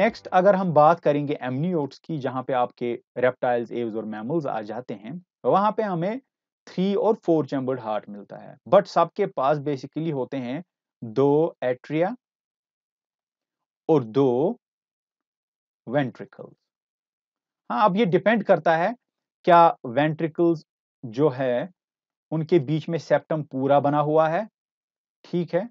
next अगर हम बात करेंगे एमनियोट्स की जहां पे आपके रेप्टाइल्स एव्स और मैमल्स आ जाते हैं वहां पे हमें थ्री और फोर चैम्बर्ड हार्ट मिलता है बट सबके पास बेसिकली होते हैं दो एट्रिया और दो वेंट्रिकल्स हाँ अब ये डिपेंड करता है क्या वेंट्रिकल्स जो है उनके बीच में सेप्टम पूरा बना हुआ है ठीक है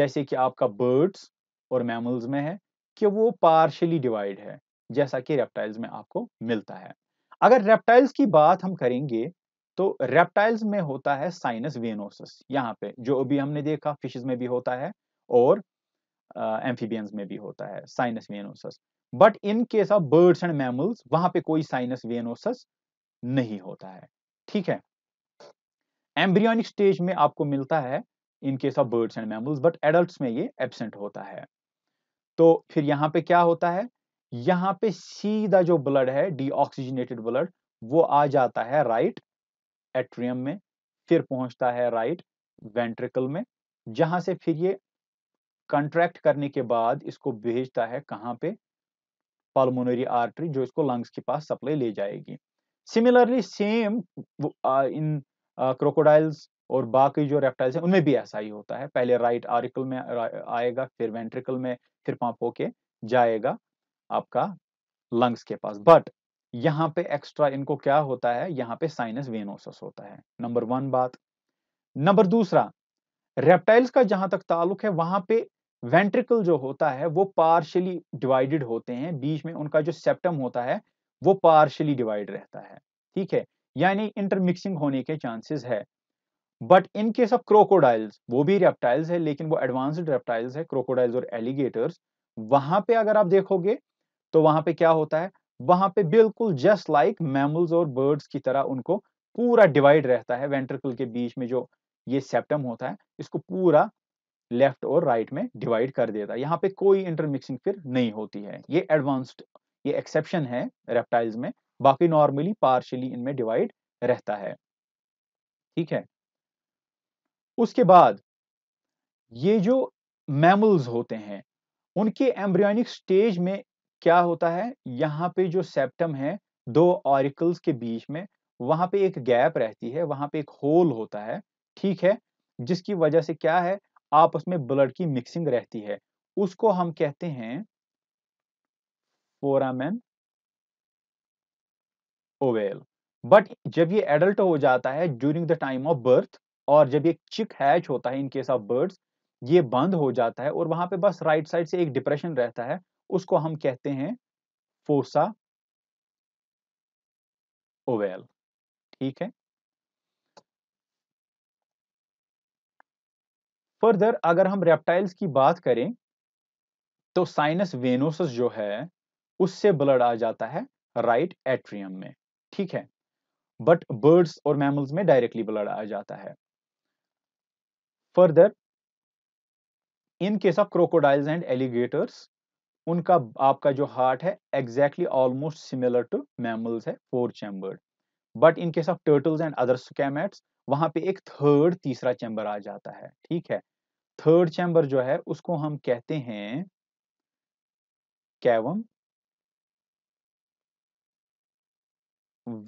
जैसे कि आपका बर्ड्स और मैमल्स में है कि वो पार्शली डिवाइड है जैसा कि रेप्टाइल्स में आपको मिलता है अगर रेप्टाइल्स की बात हम करेंगे तो रेप्टाइल्स में होता है साइनस वेनोसिस यहाँ पे जो अभी हमने देखा फिशेज में भी होता है और एम्फीबियंस में भी होता है sinus venosis but in case of birds and mammals वहां पे कोई साइनस वेनोसिस नहीं होता है ठीक है एम्ब्रियोनिक स्टेज में आपको मिलता है in case of birds and mammals but adult में ये एबसेंट होता है तो फिर यहाँ पे क्या होता है यहाँ पे सीधा जो ब्लड है डीऑक्सीजनेटेड ब्लड वो आ जाता है राइट एट्रियम में फिर पहुंचता है राइट वेंट्रिकल में जहां से फिर ये कंट्रैक्ट करने के बाद इसको भेजता है कहाँ पे पल्मोनरी आर्टरी जो इसको लंग्स के पास सप्लाई ले जाएगी सिमिलरली सेम इन क्रोकोडाइल्स और बाकी जो रेप्टाइल्स हैं उनमें भी ऐसा ही होता है पहले राइट आर्टिकल में आएगा फिर वेंट्रिकल में फिर पंप होके जाएगा आपका लंग्स के पास बट यहाँ पे एक्स्ट्रा इनको क्या होता है यहाँ पे साइनस वेनोसस होता है नंबर वन बात नंबर दूसरा रेप्टाइल्स का जहां तक ताल्लुक है वहां पे वेंट्रिकल जो होता है वो पार्शली डिवाइडेड होते हैं बीच में उनका जो सेप्टम होता है वो पार्शली डिवाइड रहता है ठीक है यानी इंटरमिक्सिंग होने के चांसेस है but in case of crocodiles वो भी रेप्टाइल्स है लेकिन वो एडवांस्ड रेप्टाइल्स है क्रोकोडाइल्स और एलिगेटर्स वहां पे अगर आप देखोगे तो वहां पे क्या होता है वहां पे बिल्कुल जस्ट लाइक मैमल्स और बर्ड्स की तरह उनको पूरा डिवाइड रहता है वेंट्रिकल के बीच में जो ये सेप्टम होता है इसको पूरा लेफ्ट और राइट में डिवाइड कर देता है यहाँ पे कोई इंटरमिक्सिंग फिर नहीं होती है ये एडवांस्ड ये एक्सेप्शन है रेप्टाइल्स में बाकी नॉर्मली पार्शली इनमें डिवाइड रहता है ठीक है उसके बाद ये जो मैमल्स होते हैं उनके एम्ब्रियोनिक स्टेज में क्या होता है यहाँ पे जो सेप्टम है दो ऑरिकल्स के बीच में वहां पे एक गैप रहती है वहां पे एक होल होता है ठीक है जिसकी वजह से क्या है आपस में ब्लड की मिक्सिंग रहती है उसको हम कहते हैं फोरामेन ओवेल बट जब ये एडल्ट हो जाता है during the time of birth और जब ये चिक हैच होता है इन केस ऑफ बर्ड्स ये बंद हो जाता है और वहां पे बस राइट साइड से एक डिप्रेशन रहता है उसको हम कहते हैं फोसा ओवेल ठीक है फर्दर अगर हम रेप्टाइल्स की बात करें तो साइनस वेनोसस जो है उससे ब्लड आ जाता है राइट एट्रियम में ठीक है बट बर्ड्स और मैमल्स में डायरेक्टली ब्लड आ जाता है further in case of crocodiles and alligators उनका आपका जो हार्ट है exactly almost similar to mammals है four chambered but in case of turtles and other squamates वहां पे एक थर्ड तीसरा चैम्बर आ जाता है ठीक है थर्ड चैम्बर जो है उसको हम कहते हैं कैवम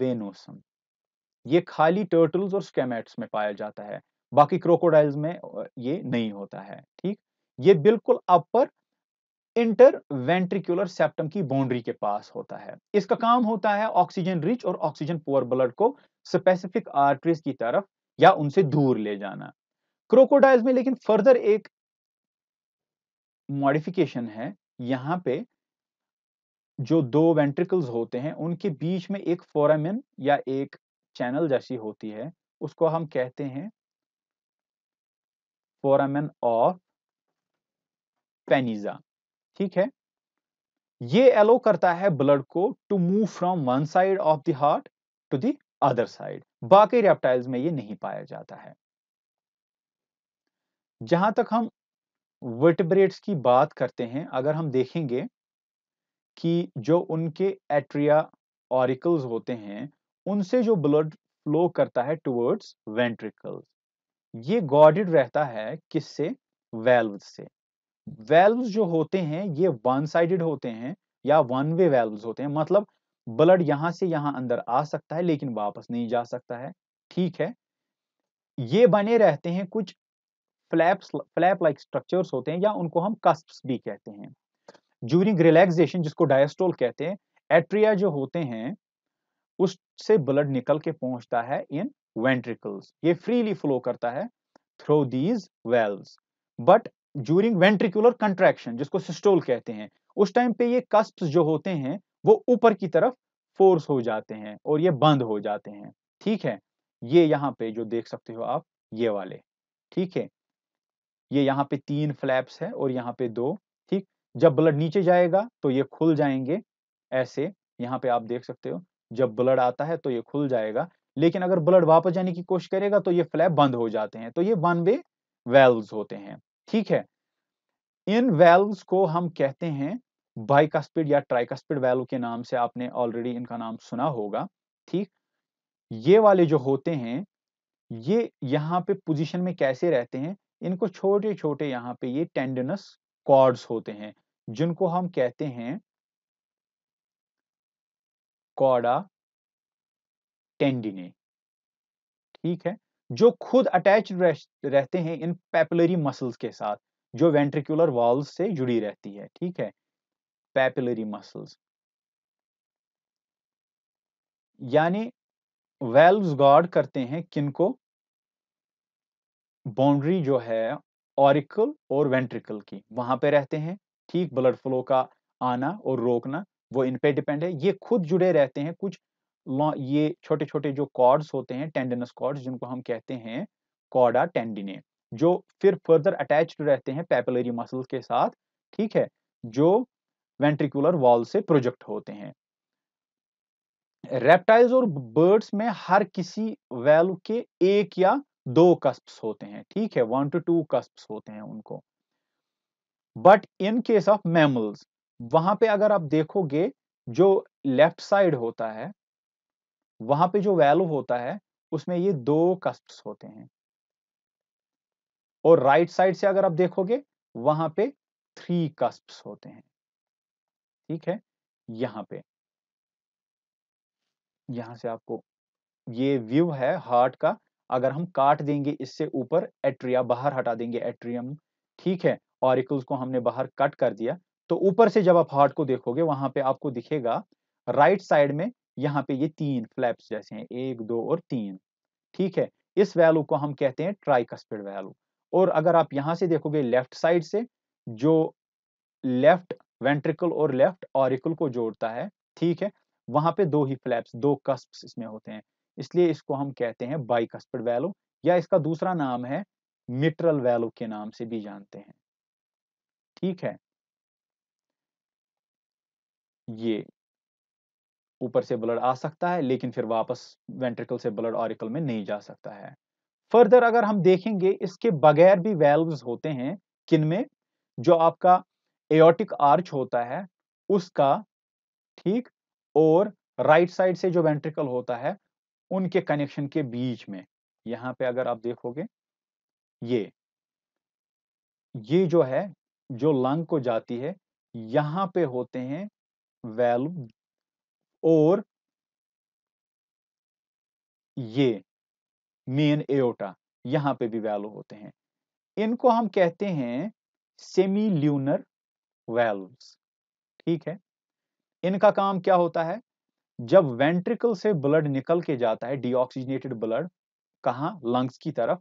वेनोसम ये खाली टर्टल्स और स्कैमेट्स में पाया जाता है बाकी क्रोकोडाइल्स में ये नहीं होता है ठीक ये बिल्कुल अपर इंटर वेंट्रिकुलर सेप्टम की बाउंड्री के पास होता है इसका काम होता है ऑक्सीजन रिच और ऑक्सीजन पुअर ब्लड को स्पेसिफिक आर्टरीज की तरफ या उनसे दूर ले जाना क्रोकोडाइल्स में लेकिन फर्दर एक मॉडिफिकेशन है यहाँ पे जो दो वेंट्रिकल्स होते हैं उनके बीच में एक फोरामिन या एक चैनल जैसी होती है उसको हम कहते हैं फोरामन ऑफ पेनिजा ठीक है ये एलो करता है ब्लड को to move from one side of the heart to the other side बाकी रेप्टाइल्स में ये नहीं पाया जाता है जहां तक हम वर्टिब्रेट्स की बात करते हैं अगर हम देखेंगे कि जो उनके एट्रिया ऑरिकल्स होते हैं उनसे जो ब्लड फ्लो करता है टुवर्ड्स वेंट्रिकल्स ये गॉडेड रहता है किससे वेल्व से वेल्व जो होते हैं ये वन साइडेड होते हैं या वन वे वेल्व होते हैं मतलब ब्लड यहां से यहां अंदर आ सकता है लेकिन वापस नहीं जा सकता है ठीक है ये बने रहते हैं कुछ फ्लैप्स फ्लैप लाइक स्ट्रक्चर्स होते हैं या उनको हम कस्प्स भी कहते हैं ज्यूरिंग रिलैक्सेशन जिसको डायस्टोल कहते हैं एट्रिया जो होते हैं उससे ब्लड निकल के पहुंचता है इन वेंट्रिकल्स ये फ्रीली फ्लो करता है through these valves but during ventricular contraction जिसको सिस्टोल कहते हैं उस टाइम पे ये कस्प जो होते हैं वो ऊपर की तरफ फोर्स हो जाते हैं और ये बंद हो जाते हैं ठीक है ये यहाँ पे जो देख सकते हो आप ये वाले ठीक है ये यहाँ पे तीन फ्लैप्स है और यहाँ पे दो ठीक जब ब्लड नीचे जाएगा तो ये खुल जाएंगे ऐसे यहाँ पे आप देख सकते हो जब ब्लड आता है तो ये खुल जाएगा लेकिन अगर ब्लड वापस जाने की कोशिश करेगा तो ये फ्लैप बंद हो जाते हैं तो ये वन वे वेल्व होते हैं ठीक है इन वेल्व को हम कहते हैं बाइकस्पिड या ट्राइकस्पिड वेल्व के नाम से आपने ऑलरेडी इनका नाम सुना होगा ठीक ये वाले जो होते हैं ये यहाँ पे पोजीशन में कैसे रहते हैं इनको छोटे छोटे यहाँ पे ये टेंडनस कॉर्ड्स होते हैं जिनको हम कहते हैं कॉडा टेंडिने ठीक है जो खुद अटैच रहते हैं इन पैपुलरी मसल्स के साथ जो वेंट्रिकुलर वॉल्स से जुड़ी रहती है ठीक है पैपुलरी मसल्स यानी वेल्व्स गार्ड करते हैं किनको बाउंड्री जो है ऑरिकल और वेंट्रिकल की वहां पे रहते हैं ठीक ब्लड फ्लो का आना और रोकना वो इन पे डिपेंड है ये खुद जुड़े रहते हैं कुछ ये छोटे छोटे जो कॉर्ड्स होते हैं टेंडनस कॉर्ड्स जिनको हम कहते हैं कॉर्डा टेंडिने जो फिर फर्दर अटैच रहते हैं पैपलरी मसल के साथ ठीक है जो वेंट्रिकुलर वॉल से प्रोजेक्ट होते हैं रेप्टाइल्स और बर्ड्स में हर किसी वैल्यू के एक या दो कस्प होते हैं ठीक है वन टू टू कस्प होते हैं उनको but in case of mammals वहां पे अगर आप देखोगे जो लेफ्ट साइड होता है वहां पे जो वैल्यू होता है उसमें ये दो कस्प्स होते हैं और राइट साइड से अगर आप देखोगे वहां पे थ्री कस्प्स होते हैं ठीक है यहां पे यहां से आपको ये व्यू है हार्ट का अगर हम काट देंगे इससे ऊपर एट्रिया बाहर हटा देंगे एट्रियम ठीक है ऑरिकल्स को हमने बाहर कट कर दिया तो ऊपर से जब आप हार्ट को देखोगे वहां पे आपको दिखेगा राइट साइड में यहाँ पे ये तीन फ्लैप्स जैसे हैं एक दो और तीन ठीक है इस वैल्यू को हम कहते हैं ट्राइकस्पिड वैल्यू और अगर आप यहाँ से देखोगे लेफ्ट साइड से जो लेफ्ट वेंट्रिकल और लेफ्ट ऑरिकल को जोड़ता है ठीक है वहां पे दो ही फ्लैप्स दो कस्प इसमें होते हैं इसलिए इसको हम कहते हैं बाइकस्पिड वैल्यू या इसका दूसरा नाम है मिट्रल वैल्यू के नाम से भी जानते हैं ठीक है ये ऊपर से ब्लड आ सकता है लेकिन फिर वापस वेंट्रिकल से ब्लड ऑरिकल में नहीं जा सकता है फर्दर अगर हम देखेंगे इसके बगैर भी वेल्व्स होते हैं किन में जो आपका एयोटिक आर्च होता है उसका ठीक और राइट साइड से जो वेंट्रिकल होता है उनके कनेक्शन के बीच में यहां पे अगर आप देखोगे ये ये जो है जो लंग को जाती है यहां पे होते हैं वेल्व और ये मेन एओटा यहां पे भी वैल्यू होते हैं इनको हम कहते हैं सेमी ल्यूनर वैल्यूज ठीक है इनका काम क्या होता है जब वेंट्रिकल से ब्लड निकल के जाता है डीऑक्सीजनेटेड ब्लड कहा लंग्स की तरफ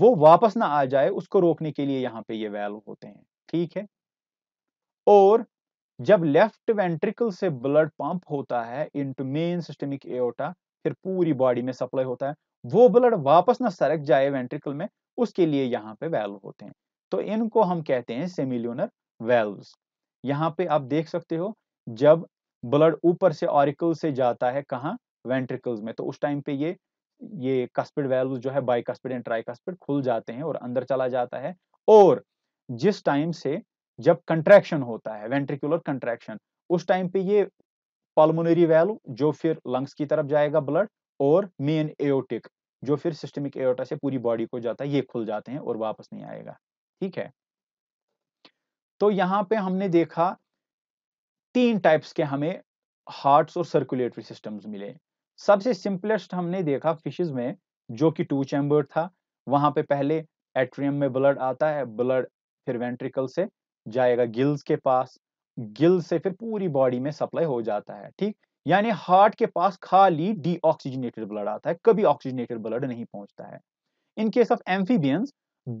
वो वापस ना आ जाए उसको रोकने के लिए यहां पे ये वैल्व होते हैं ठीक है और जब लेफ्ट वेंट्रिकल से ब्लड पंप होता है इनटू मेन सिस्टमिक एओटा फिर पूरी बॉडी में सप्लाई होता है वो ब्लड वापस ना सरक जाए वेंट्रिकल में उसके लिए यहाँ पे वेल्व होते हैं तो इनको हम कहते हैं सेमिल्यूनर वेल्व्स यहाँ पे आप देख सकते हो जब ब्लड ऊपर से ऑरिकल से जाता है कहाँ वेंट्रिकल्स में तो उस टाइम पे ये ये कस्पिड वेल्व जो है कस्पिड एंड कस्पिड खुल जाते हैं और अंदर चला जाता है और जिस टाइम से जब कंट्रैक्शन होता है वेंट्रिकुलर कंट्रैक्शन उस टाइम पे ये पल्मोनरी वैल्व जो फिर लंग्स की तरफ जाएगा ब्लड और मेन एओटिक जो फिर सिस्टमिक एओटा से पूरी बॉडी को जाता है ये खुल जाते हैं और वापस नहीं आएगा ठीक है तो यहाँ पे हमने देखा तीन टाइप्स के हमें हार्ट्स और सर्कुलेटरी सिस्टम्स मिले सबसे सिंपलेस्ट हमने देखा फिशेज में जो कि टू चैम्बर था वहां पे पहले एट्रियम में ब्लड आता है ब्लड फिर वेंट्रिकल से जाएगा गिल्स के पास गिल से फिर पूरी बॉडी में सप्लाई हो जाता है ठीक यानी हार्ट के पास खाली डीऑक्सीजनेटेड ब्लड आता है कभी ऑक्सीजनेटेड ब्लड नहीं पहुंचता है इन केस ऑफ एम्फीबियंस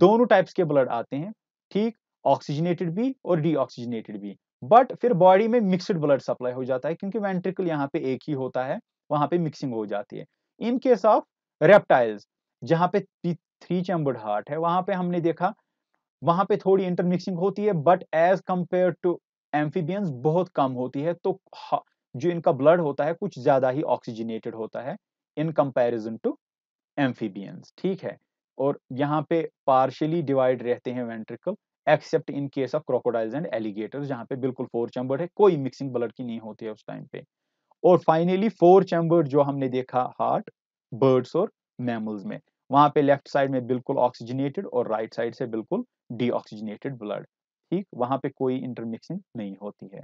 दोनों टाइप्स के ब्लड आते हैं ठीक ऑक्सीजनेटेड भी और डीऑक्सीजनेटेड भी बट फिर बॉडी में मिक्सड ब्लड सप्लाई हो जाता है क्योंकि वेंट्रिकल यहाँ पे एक ही होता है वहां पे मिक्सिंग हो जाती है इन केस ऑफ रेप्टाइल्स जहां पे थ्री चैम्बर्ड हार्ट है वहां पे हमने देखा वहां पे थोड़ी इंटरमिक्सिंग होती है but as compare to amphibians बहुत कम होती है तो जो इनका ब्लड होता है कुछ ज्यादा ही ऑक्सीजनेटेड होता है इन कंपेरिजन टू एम्फीबियंस ठीक है और यहाँ पे पार्शियली डिवाइड रहते हैं ventricle except in case of crocodiles and alligators जहाँ पे बिल्कुल फोर चैम्बर है कोई मिक्सिंग ब्लड की नहीं होती है उस टाइम पे और फाइनली फोर चैम्बर जो हमने देखा हार्ट बर्ड्स और मैमल्स में वहां पे लेफ्ट साइड में बिल्कुल ऑक्सीजनेटेड और राइट right साइड से बिल्कुल डीऑक्सीजनेटेड ब्लड ठीक वहां पे कोई इंटरमिक्सिंग नहीं होती है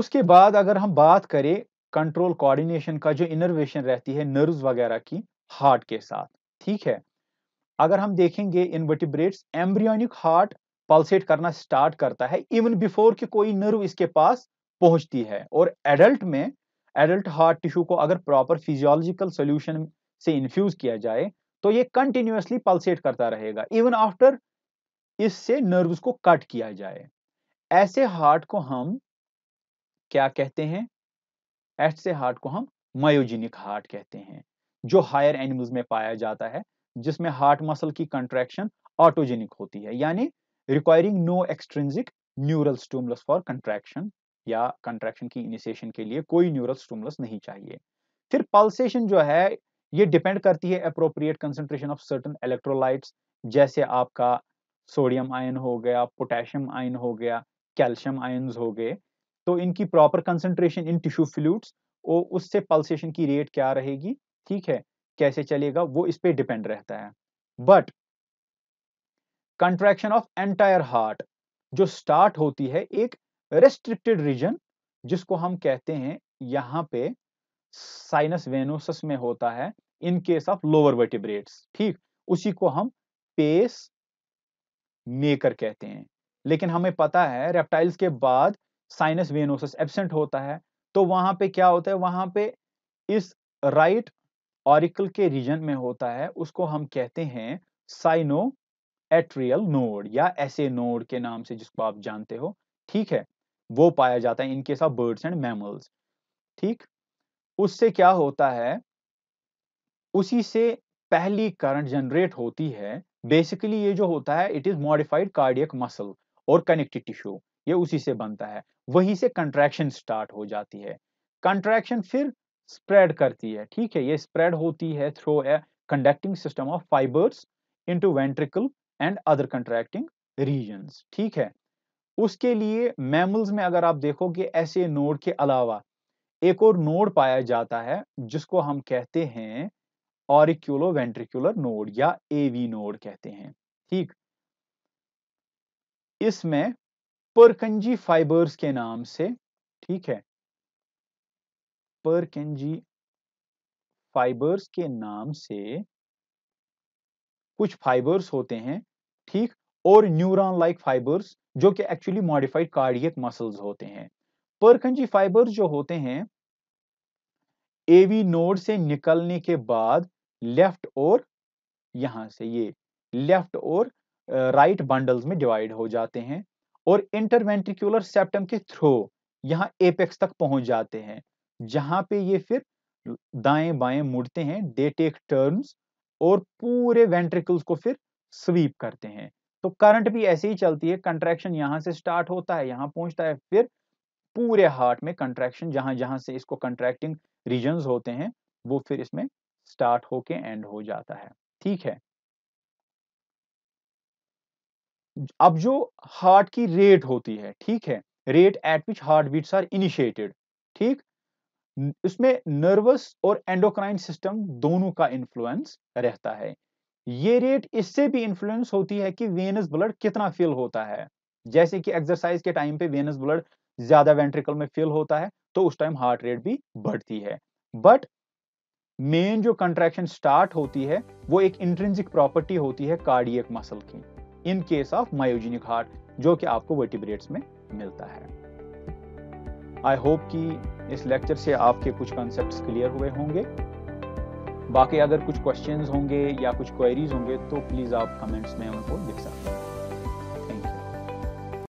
उसके बाद अगर हम बात करें कंट्रोल कोऑर्डिनेशन का जो इनर्वेशन रहती है नर्व्स वगैरह की हार्ट के साथ ठीक है अगर हम देखेंगे इनवर्टिब्रेट्स एम्ब्रियोनिक हार्ट पल्सेट करना स्टार्ट करता है इवन बिफोर की कोई नर्व इसके पास पहुंचती है और एडल्ट में एडल्ट हार्ट टिश्यू को अगर प्रॉपर फिजियोलॉजिकल सोल्यूशन से इन्फ्यूज किया जाए तो ये कंटिन्यूसली पल्सेट करता रहेगा इवन आफ्टर इससे नर्व्स को कट किया जाए ऐसे हार्ट को हम क्या कहते हैं ऐसे हार्ट को हम मायोजेनिक हार्ट कहते हैं जो हायर एनिमल्स में पाया जाता है जिसमें हार्ट मसल की कंट्रैक्शन ऑटोजेनिक होती है यानी requiring no extrinsic neural stimulus for contraction या कंट्रैक्शन की इनिशिएशन के लिए कोई न्यूरल स्टूमलस नहीं चाहिए फिर पल्सेशन जो है ये डिपेंड करती है appropriate concentration of certain electrolytes जैसे आपका सोडियम आयन हो गया पोटेशियम आयन हो गया कैल्शियम आयन हो गए तो इनकी proper concentration in tissue fluids और उससे पल्सेशन की रेट क्या रहेगी ठीक है कैसे चलेगा वो इस पर डिपेंड रहता है but contraction of entire heart जो स्टार्ट होती है एक रेस्ट्रिक्टेड रीजन जिसको हम कहते हैं यहां पे साइनस वेनोसस में होता है in case of lower vertebrates ठीक उसी को हम पेस मेकर कहते हैं लेकिन हमें पता है रेप्टाइल्स के बाद साइनस वेनोसस एबसेंट होता है तो वहां पे क्या होता है वहां पे इस राइट ऑरिकल के रीजन में होता है उसको हम कहते हैं साइनो एट्रियल नोड या ऐसे नोड के नाम से जिसको आप जानते हो ठीक है वो पाया जाता है in case of birds and mammals ठीक उससे क्या होता है उसी से पहली करंट जनरेट होती है बेसिकली ये जो होता है it is modified cardiac muscle और कनेक्टिव टिश्यू ये उसी से बनता है वहीं से कंट्रैक्शन स्टार्ट हो जाती है कंट्रैक्शन फिर स्प्रेड करती है ठीक है ये स्प्रेड होती है through a conducting system of fibres into ventricle and other contracting region ठीक है उसके लिए मैमल्स में अगर आप देखोगे ऐसे नोड के अलावा एक और नोड पाया जाता है जिसको हम कहते हैं ऑरिक्यूलो वेंट्रिकुलर नोड या एवी नोड कहते हैं ठीक इसमें परकंजी फाइबर्स के नाम से ठीक है परकंजी फाइबर्स के नाम से कुछ फाइबर्स होते हैं ठीक और न्यूरॉन लाइक फाइबर्स जो कि एक्चुअली मॉडिफाइड कार्डियक मसल्स होते हैं परखंजी फाइबर्स जो होते हैं एवी नोड से निकलने के बाद लेफ्ट और यहां से ये लेफ्ट और राइट uh, बंडल्स right में डिवाइड हो जाते हैं और इंटरवेंट्रिकुलर सेप्टम के थ्रू यहाँ एपेक्स तक पहुंच जाते हैं जहां पे ये फिर दाएं बाएं मुड़ते हैं दे टेक टर्न्स और पूरे वेंट्रिकल्स को फिर स्वीप करते हैं तो करंट भी ऐसे ही चलती है कंट्रैक्शन यहां से स्टार्ट होता है यहां पहुंचता है फिर पूरे हार्ट में कंट्रैक्शन जहां जहां से इसको कंट्रैक्टिंग रीजन होते हैं वो फिर इसमें स्टार्ट होके एंड हो जाता है ठीक है अब जो हार्ट की रेट होती है ठीक है rate at which heart beats are initiated ठीक इसमें नर्वस और एंडोक्राइन सिस्टम दोनों का इन्फ्लुएंस रहता है ये रेट इससे भी इंफ्लुएंस होती है कि वेनस ब्लड कितना फिल होता है जैसे कि एक्सरसाइज के टाइम पे वेनस ब्लड ज्यादा वेंट्रिकल में फिल होता है तो उस टाइम हार्ट रेट भी बढ़ती है बट मेन जो कंट्रैक्शन स्टार्ट होती है वो एक इंट्रेंसिक प्रॉपर्टी होती है कार्डियक मसल की in case of myogenic heart जो कि आपको वर्टिब्रेट्स में मिलता है आई होप कि इस लेक्चर से आपके कुछ कॉन्सेप्ट्स क्लियर हुए होंगे बाकी अगर कुछ क्वेश्चंस होंगे या कुछ क्वेरीज होंगे तो प्लीज़ आप कमेंट्स में उनको लिख सकते हैं